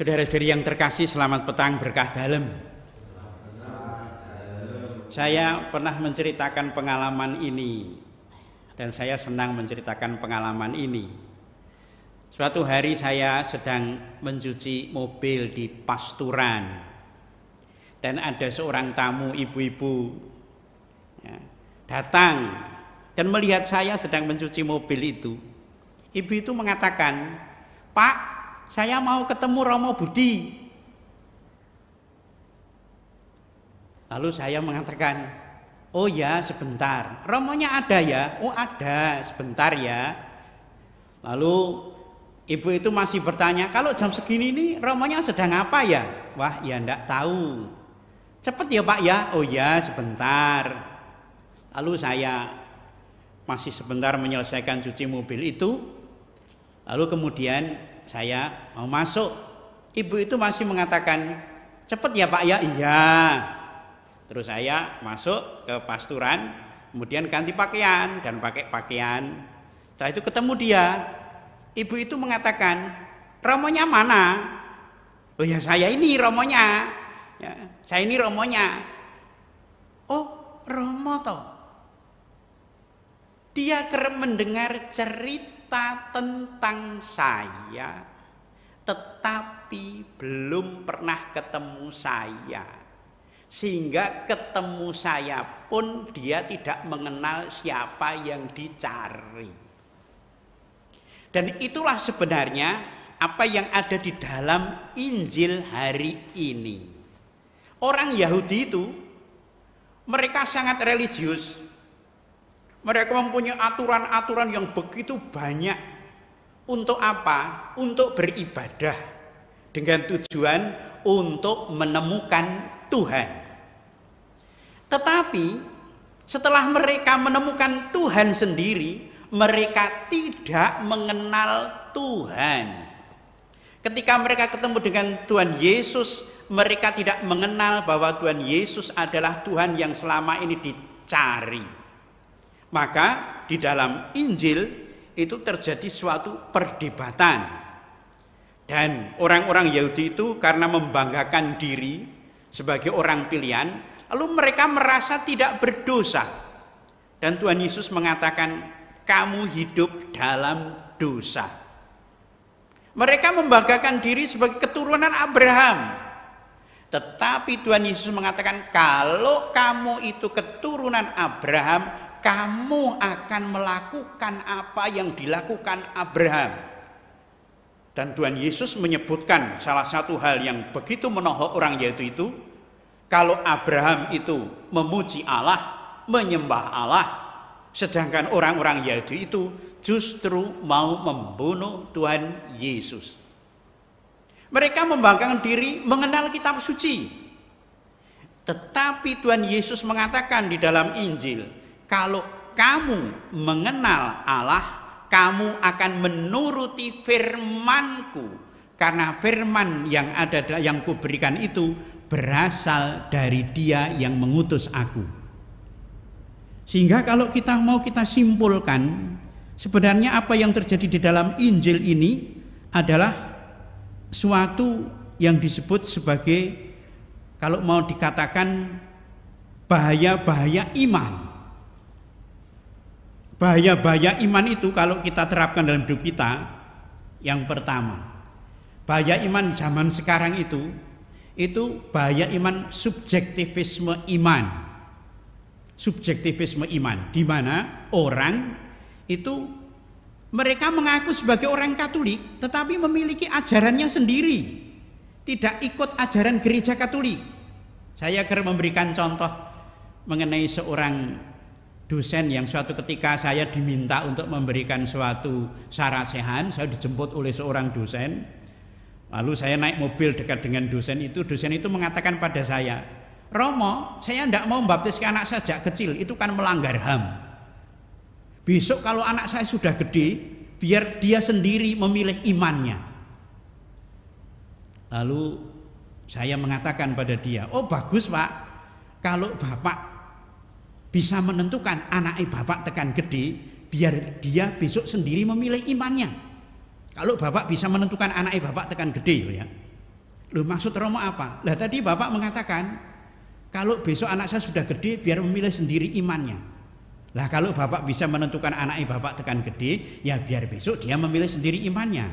Saudara-saudari yang terkasih, selamat petang berkah dalam. Saya pernah menceritakan pengalaman ini dan saya senang menceritakan pengalaman ini. Suatu hari saya sedang mencuci mobil di pasturan dan ada seorang tamu ibu-ibu ya, datang dan melihat saya sedang mencuci mobil itu. Ibu itu mengatakan, "Pak, saya mau ketemu Romo Budi. Lalu saya mengatakan, oh ya sebentar, Romonya ada ya? Oh ada, sebentar ya. Lalu ibu itu masih bertanya, kalau jam segini ini Romonya sedang apa ya? Wah ya ndak tahu. Cepet ya pak ya? Oh ya sebentar. Lalu saya masih sebentar menyelesaikan cuci mobil itu. Lalu kemudian saya mau masuk. Ibu itu masih mengatakan, cepet ya pak ya, iya. Terus saya masuk ke pasturan, kemudian ganti pakaian dan pakai pakaian. Setelah itu ketemu dia, ibu itu mengatakan, romonya mana? Oh ya saya ini romonya, ya, saya ini romonya. Oh romo toh, dia kerap mendengar cerita tentang saya, tetapi belum pernah ketemu saya. Sehingga ketemu saya pun dia tidak mengenal siapa yang dicari. Dan itulah sebenarnya apa yang ada di dalam Injil hari ini. Orang Yahudi itu mereka sangat religius. Mereka mempunyai aturan-aturan yang begitu banyak. Untuk apa? Untuk beribadah dengan tujuan untuk menemukan Tuhan. Tetapi setelah mereka menemukan Tuhan sendiri, mereka tidak mengenal Tuhan. Ketika mereka ketemu dengan Tuhan Yesus, mereka tidak mengenal bahwa Tuhan Yesus adalah Tuhan yang selama ini dicari. Maka di dalam Injil itu terjadi suatu perdebatan. Dan orang-orang Yahudi itu karena membanggakan diri sebagai orang pilihan, lalu mereka merasa tidak berdosa. Dan Tuhan Yesus mengatakan, kamu hidup dalam dosa. Mereka membanggakan diri sebagai keturunan Abraham. Tetapi Tuhan Yesus mengatakan, kalau kamu itu keturunan Abraham, kamu akan melakukan apa yang dilakukan Abraham. Dan Tuhan Yesus menyebutkan salah satu hal yang begitu menohok orang yaitu itu, kalau Abraham itu memuji Allah, menyembah Allah, sedangkan orang-orang Yahudi itu justru mau membunuh Tuhan Yesus. Mereka membanggakan diri mengenal kitab suci. Tetapi Tuhan Yesus mengatakan di dalam Injil, kalau kamu mengenal Allah, kamu akan menuruti firmanku. Karena firman yang ada yang kuberikan itu berasal dari dia yang mengutus aku. Sehingga kalau kita mau kita simpulkan, sebenarnya apa yang terjadi di dalam Injil ini adalah suatu yang disebut sebagai kalau mau dikatakan bahaya-bahaya iman bahaya-bahaya iman itu kalau kita terapkan dalam hidup kita, yang pertama, bahaya iman zaman sekarang itu itu bahaya iman subjektivisme iman. Subjektivisme iman di mana orang itu mereka mengaku sebagai orang Katolik tetapi memiliki ajarannya sendiri. Tidak ikut ajaran gereja Katolik. Saya akan memberikan contoh mengenai seorang dosen yang suatu ketika saya diminta untuk memberikan suatu sarasehan, saya dijemput oleh seorang dosen. Lalu saya naik mobil dekat dengan dosen itu, dosen itu mengatakan pada saya, Romo, saya tidak mau membaptiskan anak saya sejak kecil, itu kan melanggar HAM. Besok kalau anak saya sudah gede, biar dia sendiri memilih imannya. Lalu saya mengatakan pada dia, oh bagus pak, kalau bapak bisa menentukan anak bapak tekan gede biar dia besok sendiri memilih imannya kalau bapak bisa menentukan anak bapak tekan gede ya Loh maksud Romo apa? Lah tadi bapak mengatakan kalau besok anak saya sudah gede biar memilih sendiri imannya. Lah kalau bapak bisa menentukan anak bapak tekan gede ya biar besok dia memilih sendiri imannya.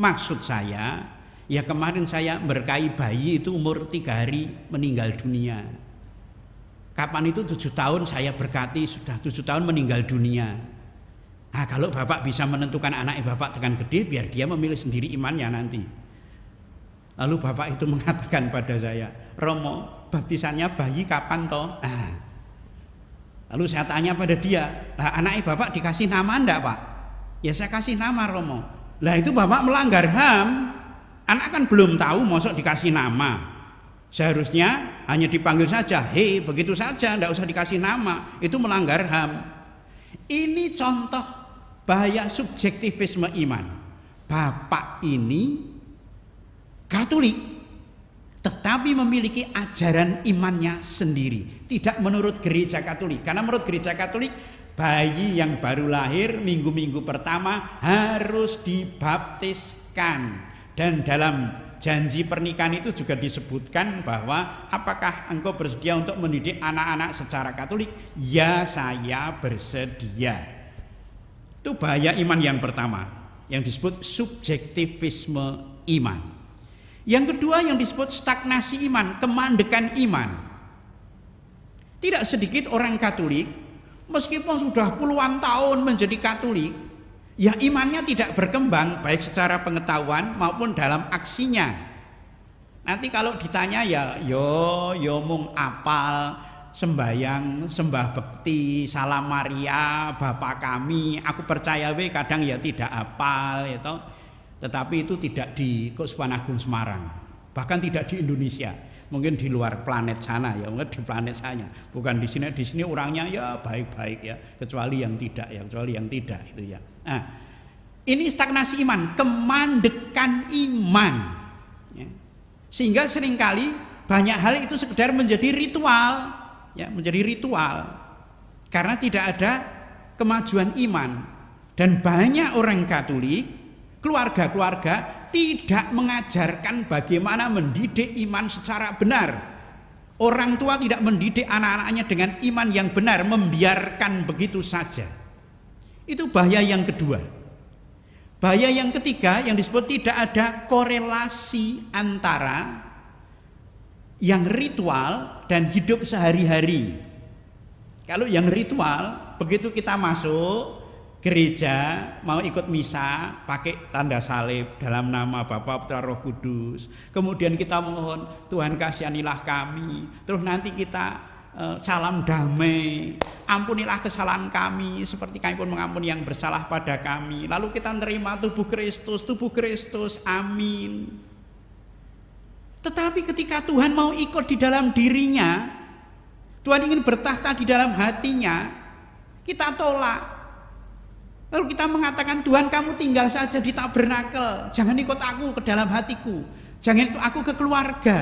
Maksud saya ya kemarin saya berkai bayi itu umur tiga hari meninggal dunia. Kapan itu tujuh tahun saya berkati sudah tujuh tahun meninggal dunia. Nah, kalau bapak bisa menentukan anak bapak dengan gede, biar dia memilih sendiri imannya nanti. Lalu bapak itu mengatakan pada saya, Romo, baptisannya bayi kapan toh? Nah. Lalu saya tanya pada dia, lah anak bapak dikasih nama ndak pak? Ya saya kasih nama Romo. Lah itu bapak melanggar HAM, anak kan belum tahu mosok dikasih nama. Seharusnya hanya dipanggil saja, hei begitu saja, tidak usah dikasih nama, itu melanggar HAM. Ini contoh bahaya subjektivisme iman. Bapak ini Katolik, tetapi memiliki ajaran imannya sendiri, tidak menurut gereja Katolik. Karena menurut gereja Katolik, bayi yang baru lahir minggu-minggu pertama harus dibaptiskan dan dalam janji pernikahan itu juga disebutkan bahwa apakah engkau bersedia untuk mendidik anak-anak secara Katolik? Ya, saya bersedia. Itu bahaya iman yang pertama, yang disebut subjektivisme iman. Yang kedua yang disebut stagnasi iman, kemandekan iman. Tidak sedikit orang Katolik meskipun sudah puluhan tahun menjadi Katolik Ya imannya tidak berkembang baik secara pengetahuan maupun dalam aksinya. Nanti kalau ditanya ya yo yo mung apal sembayang sembah bekti salam Maria Bapa kami aku percaya we kadang ya tidak apal itu ya tetapi itu tidak di Kuspanagung Semarang bahkan tidak di Indonesia mungkin di luar planet sana ya mungkin di planet sana bukan di sini di sini orangnya ya baik-baik ya kecuali yang tidak ya kecuali yang tidak itu ya nah, ini stagnasi iman kemandekan iman ya. sehingga seringkali banyak hal itu sekedar menjadi ritual ya menjadi ritual karena tidak ada kemajuan iman dan banyak orang Katolik keluarga-keluarga tidak mengajarkan bagaimana mendidik iman secara benar. Orang tua tidak mendidik anak-anaknya dengan iman yang benar, membiarkan begitu saja. Itu bahaya yang kedua. Bahaya yang ketiga yang disebut tidak ada korelasi antara yang ritual dan hidup sehari-hari. Kalau yang ritual, begitu kita masuk, gereja mau ikut misa pakai tanda salib dalam nama Bapa Putra Roh Kudus. Kemudian kita mohon Tuhan kasihanilah kami. Terus nanti kita eh, salam damai. Ampunilah kesalahan kami seperti kami pun mengampuni yang bersalah pada kami. Lalu kita menerima tubuh Kristus, tubuh Kristus. Amin. Tetapi ketika Tuhan mau ikut di dalam dirinya, Tuhan ingin bertahta di dalam hatinya, kita tolak. Lalu kita mengatakan Tuhan kamu tinggal saja di tabernakel, jangan ikut aku ke dalam hatiku, jangan itu aku ke keluarga,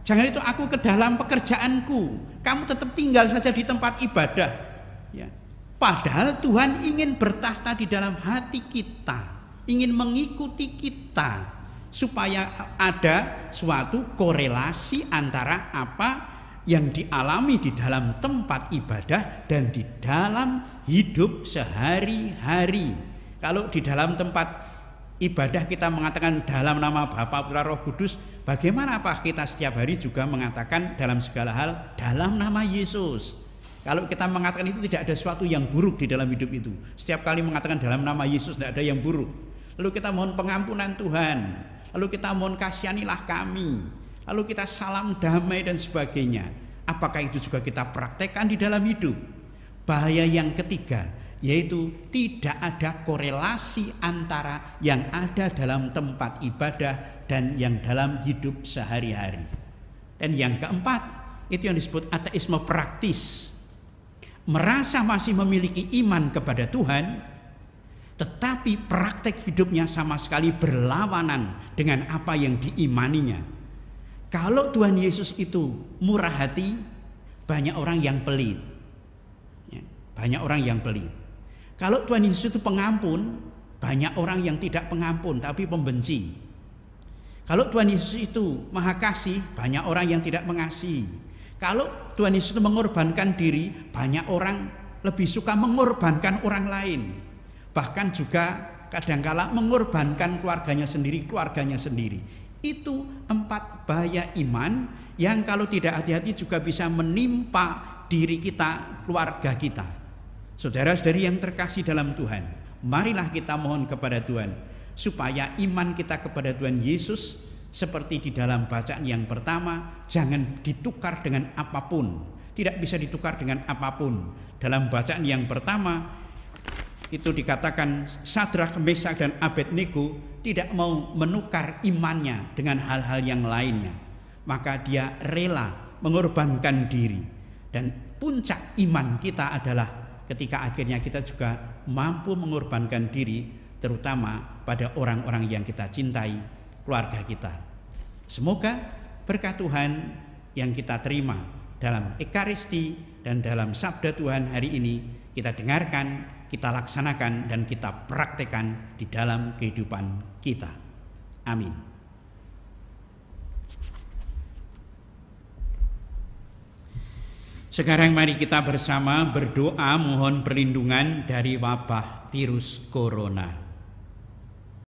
jangan itu aku ke dalam pekerjaanku, kamu tetap tinggal saja di tempat ibadah. Ya. Padahal Tuhan ingin bertahta di dalam hati kita, ingin mengikuti kita supaya ada suatu korelasi antara apa yang dialami di dalam tempat ibadah dan di dalam hidup sehari-hari. Kalau di dalam tempat ibadah kita mengatakan dalam nama Bapa, Putra, Roh Kudus, bagaimana apa kita setiap hari juga mengatakan dalam segala hal dalam nama Yesus? Kalau kita mengatakan itu tidak ada sesuatu yang buruk di dalam hidup itu. Setiap kali mengatakan dalam nama Yesus tidak ada yang buruk. Lalu kita mohon pengampunan Tuhan. Lalu kita mohon kasihanilah kami. Lalu kita salam damai dan sebagainya. Apakah itu juga kita praktekkan di dalam hidup? Bahaya yang ketiga yaitu tidak ada korelasi antara yang ada dalam tempat ibadah dan yang dalam hidup sehari-hari. Dan yang keempat, itu yang disebut ateisme praktis. Merasa masih memiliki iman kepada Tuhan, tetapi praktek hidupnya sama sekali berlawanan dengan apa yang diimaninya kalau Tuhan Yesus itu murah hati, banyak orang yang pelit. Ya, banyak orang yang pelit. Kalau Tuhan Yesus itu pengampun, banyak orang yang tidak pengampun tapi pembenci. Kalau Tuhan Yesus itu maha kasih, banyak orang yang tidak mengasihi. Kalau Tuhan Yesus itu mengorbankan diri, banyak orang lebih suka mengorbankan orang lain. Bahkan juga kadangkala mengorbankan keluarganya sendiri, keluarganya sendiri. Itu empat bahaya iman yang kalau tidak hati-hati juga bisa menimpa diri kita, keluarga kita. Saudara-saudari yang terkasih dalam Tuhan, marilah kita mohon kepada Tuhan supaya iman kita kepada Tuhan Yesus seperti di dalam bacaan yang pertama jangan ditukar dengan apapun, tidak bisa ditukar dengan apapun. Dalam bacaan yang pertama itu dikatakan Sadrak, Mesak dan Abednego tidak mau menukar imannya dengan hal-hal yang lainnya. Maka dia rela mengorbankan diri. Dan puncak iman kita adalah ketika akhirnya kita juga mampu mengorbankan diri terutama pada orang-orang yang kita cintai, keluarga kita. Semoga berkat Tuhan yang kita terima dalam Ekaristi dan dalam Sabda Tuhan hari ini kita dengarkan kita laksanakan dan kita praktekkan di dalam kehidupan kita. Amin. Sekarang mari kita bersama berdoa mohon perlindungan dari wabah virus corona.